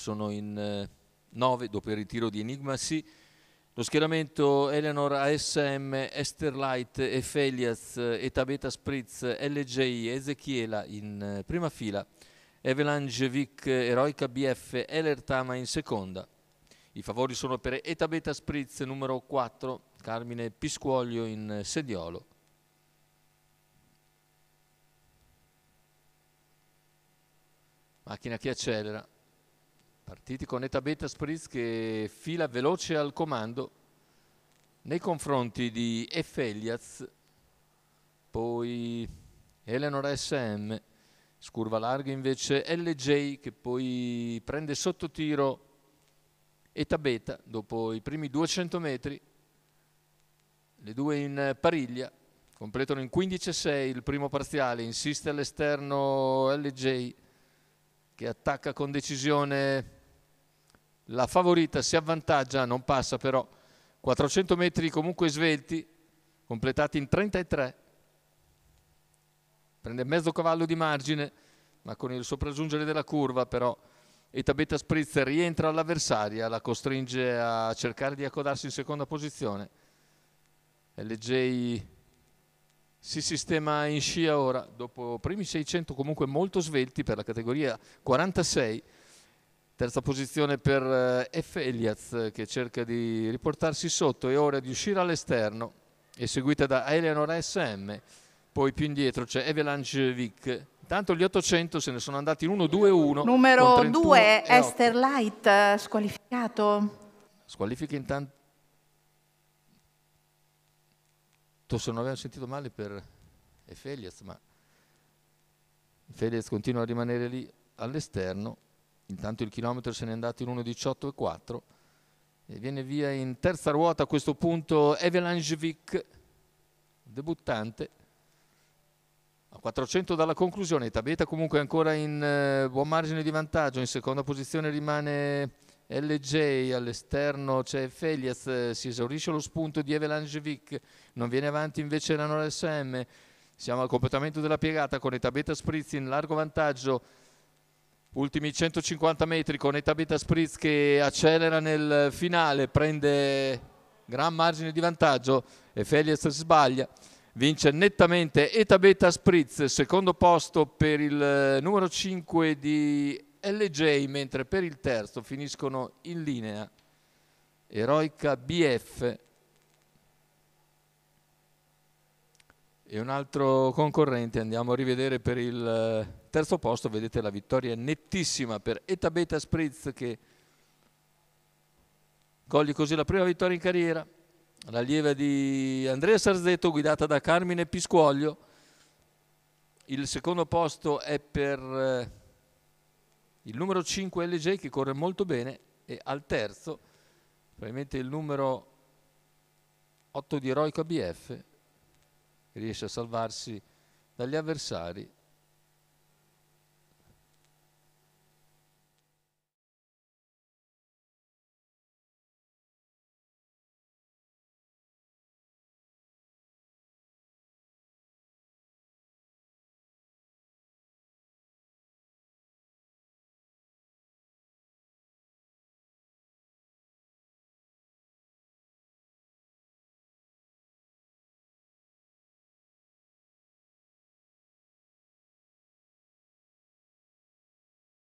sono in 9 eh, dopo il ritiro di Enigma Sì. Lo schieramento Eleanor ASM, Esterlight, Efeliaz, eh, Etabeta Spritz, LJ, Ezechiela in eh, prima fila, Evelange Vic, Eroica BF, Elertama in seconda. I favori sono per Etabeta Spritz numero 4, Carmine Piscuoglio in sediolo. Macchina che accelera. Partiti con Etabeta Spritz che fila veloce al comando nei confronti di Efeliaz, poi Eleanor SM, scurva larga invece LJ che poi prende sotto tiro Etabeta dopo i primi 200 metri, le due in pariglia, completano in 15-6 il primo parziale, insiste all'esterno LJ che attacca con decisione la favorita si avvantaggia, non passa però, 400 metri comunque svelti, completati in 33, prende mezzo cavallo di margine, ma con il sopraggiungere della curva però Etabetta Spritz rientra all'avversaria, la costringe a cercare di accodarsi in seconda posizione. LJ si sistema in scia ora, dopo primi 600 comunque molto svelti per la categoria 46, Terza posizione per Efeliaz eh, che cerca di riportarsi sotto è ora di uscire all'esterno, è seguita da Eleanor SM, poi più indietro c'è Evelange Vic. intanto gli 800 se ne sono andati in 1-2-1. Numero 2 Esther Light squalificato. Squalifica intanto se non avevo sentito male per Efelias, ma Efelias continua a rimanere lì all'esterno intanto il chilometro se n'è andato in 1.18 e 4 e viene via in terza ruota a questo punto Evelangevic debuttante a 400 dalla conclusione Tabeta comunque ancora in eh, buon margine di vantaggio in seconda posizione rimane LJ all'esterno c'è Felias eh, si esaurisce lo spunto di Evelangevic non viene avanti invece la Nora SM siamo al completamento della piegata con Tabeta Spritz in largo vantaggio Ultimi 150 metri con Etabeta Spritz che accelera nel finale, prende gran margine di vantaggio e Felies sbaglia. Vince nettamente Etabeta Spritz, secondo posto per il eh, numero 5 di LJ, mentre per il terzo finiscono in linea Eroica BF e un altro concorrente andiamo a rivedere per il eh, terzo posto vedete la vittoria nettissima per Eta Beta Spritz che coglie così la prima vittoria in carriera la lieve di Andrea Sarzetto guidata da Carmine Piscuoglio il secondo posto è per eh, il numero 5 LJ che corre molto bene e al terzo probabilmente il numero 8 di Eroica BF riesce a salvarsi dagli avversari